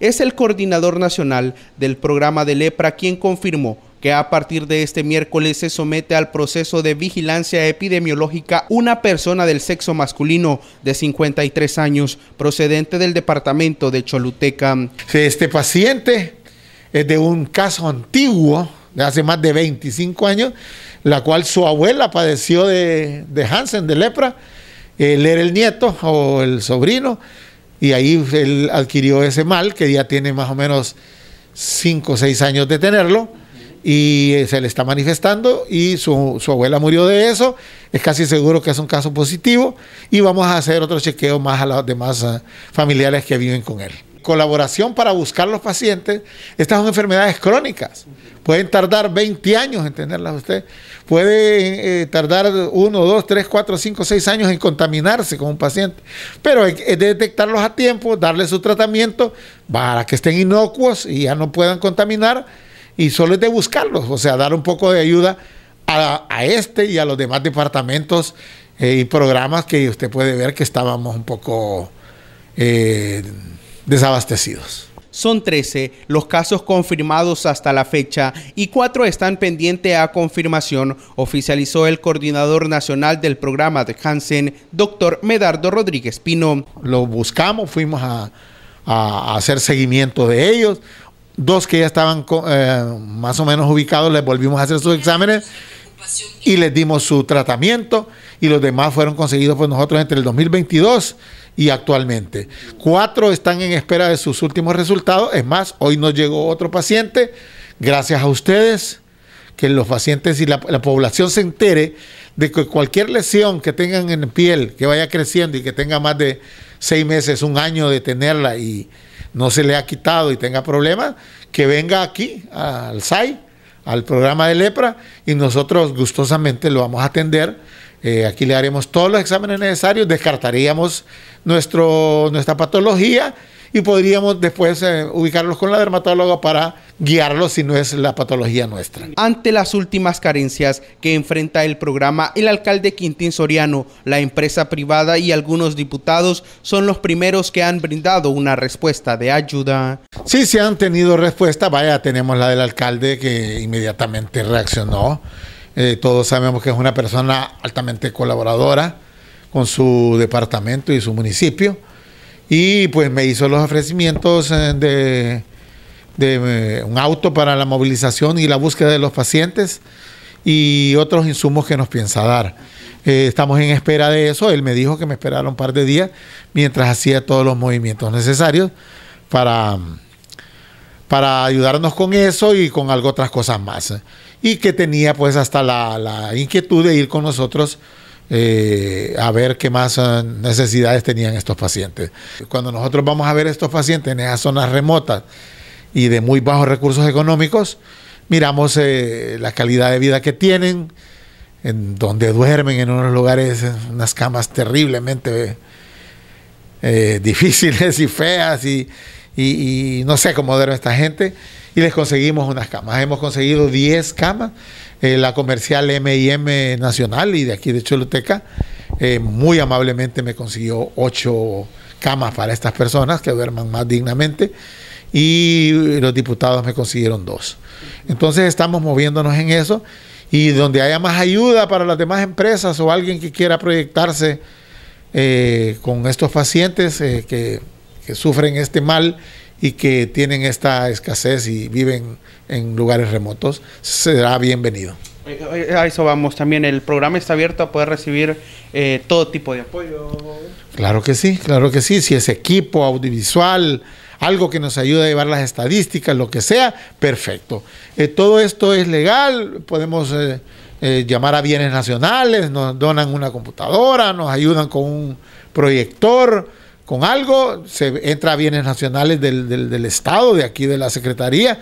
es el coordinador nacional del programa de lepra quien confirmó que a partir de este miércoles se somete al proceso de vigilancia epidemiológica una persona del sexo masculino de 53 años procedente del departamento de Choluteca. Este paciente es de un caso antiguo de hace más de 25 años, la cual su abuela padeció de, de Hansen, de lepra, él era el nieto o el sobrino, y ahí él adquirió ese mal, que ya tiene más o menos 5 o 6 años de tenerlo, y eh, se le está manifestando, y su, su, abuela murió de eso, es casi seguro que es un caso positivo, y vamos a hacer otro chequeo más a los demás ah, familiares que viven con él colaboración para buscar los pacientes, estas son enfermedades crónicas. Pueden tardar 20 años en tenerlas usted. Puede eh, tardar 1, 2, 3, 4, 5, 6 años en contaminarse con un paciente. Pero es de eh, detectarlos a tiempo, darle su tratamiento para que estén inocuos y ya no puedan contaminar. Y solo es de buscarlos, o sea, dar un poco de ayuda a, este y a los demás departamentos eh, y programas que usted puede ver que estábamos un poco desabastecidos. Son 13 los casos confirmados hasta la fecha y 4 están pendientes a confirmación, oficializó el coordinador nacional del programa de Hansen, doctor Medardo Rodríguez Pino. lo buscamos, fuimos a, hacer seguimiento de ellos. Dos que ya estaban eh, más o menos ubicados, les volvimos a hacer sus exámenes y les dimos su tratamiento y los demás fueron conseguidos por nosotros entre el 2022 y actualmente. Cuatro están en espera de sus últimos resultados. Es más, hoy nos llegó otro paciente. Gracias a ustedes, que los pacientes y la, población se entere de que cualquier lesión que tengan en piel, que vaya creciendo y que tenga más de seis meses, un año de tenerla y no se le ha quitado y tenga problemas, que venga aquí al SAI, al programa de lepra, y nosotros gustosamente lo vamos a atender eh, aquí le haremos todos los exámenes necesarios, descartaríamos nuestro, nuestra patología y podríamos después eh, ubicarlos con la dermatóloga para guiarlos si no es la patología nuestra. Ante las últimas carencias que enfrenta el programa, el alcalde Quintín Soriano, la empresa privada y algunos diputados son los primeros que han brindado una respuesta de ayuda. Sí, se han tenido respuesta, vaya, tenemos la del alcalde que inmediatamente reaccionó. Eh, todos sabemos que es una persona altamente colaboradora con su departamento y su municipio. Y pues me hizo los ofrecimientos eh, de, eh, un auto para la movilización y la búsqueda de los pacientes y otros insumos que nos piensa dar. estamos en espera de eso. Él me dijo que me esperara un par de días mientras hacía todos los movimientos necesarios para, para ayudarnos con eso y con algo otras cosas más y que tenía pues hasta la, inquietud de ir con nosotros eh, a ver qué más eh, necesidades tenían estos pacientes. Cuando nosotros vamos a ver a estos pacientes en esas zonas remotas y de muy bajos recursos económicos, miramos eh, la calidad de vida que tienen, en donde duermen en unos lugares, en unas camas terriblemente difíciles y feas y, y no sé cómo duerme esta gente y les conseguimos unas camas. Hemos conseguido 10 camas, eh, la comercial M&M Nacional y de aquí de Choluteca, eh, muy amablemente me consiguió 8 camas para estas personas que duerman más dignamente y los diputados me consiguieron dos. Entonces estamos moviéndonos en eso y donde haya más ayuda para las demás empresas o alguien que quiera proyectarse eh, con estos pacientes que, sufren este mal y que tienen esta escasez y viven en lugares remotos, será bienvenido. Eh, a eso vamos también. El programa está abierto a poder recibir eh, todo tipo de apoyo. Claro que sí, claro que sí. Si es equipo audiovisual, algo que nos ayude a llevar las estadísticas, lo que sea, perfecto. Eh, todo esto es legal, podemos llamar a bienes nacionales, nos donan una computadora, nos ayudan con un proyector con algo, se entra bienes nacionales del, del, del Estado, de aquí de la Secretaría,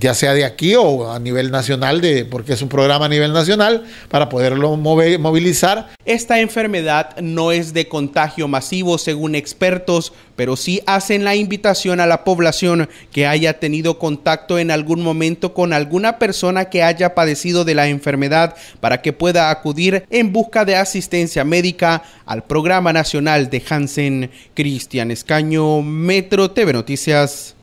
ya sea de aquí o a nivel nacional, de, porque es un programa a nivel nacional, para poderlo movilizar. Esta enfermedad no es de contagio masivo, según expertos, pero sí hacen la invitación a la población que haya tenido contacto en algún momento con alguna persona que haya padecido de la enfermedad para que pueda acudir en busca de asistencia médica al Programa Nacional de Hansen. Cristian Escaño, Metro TV Noticias.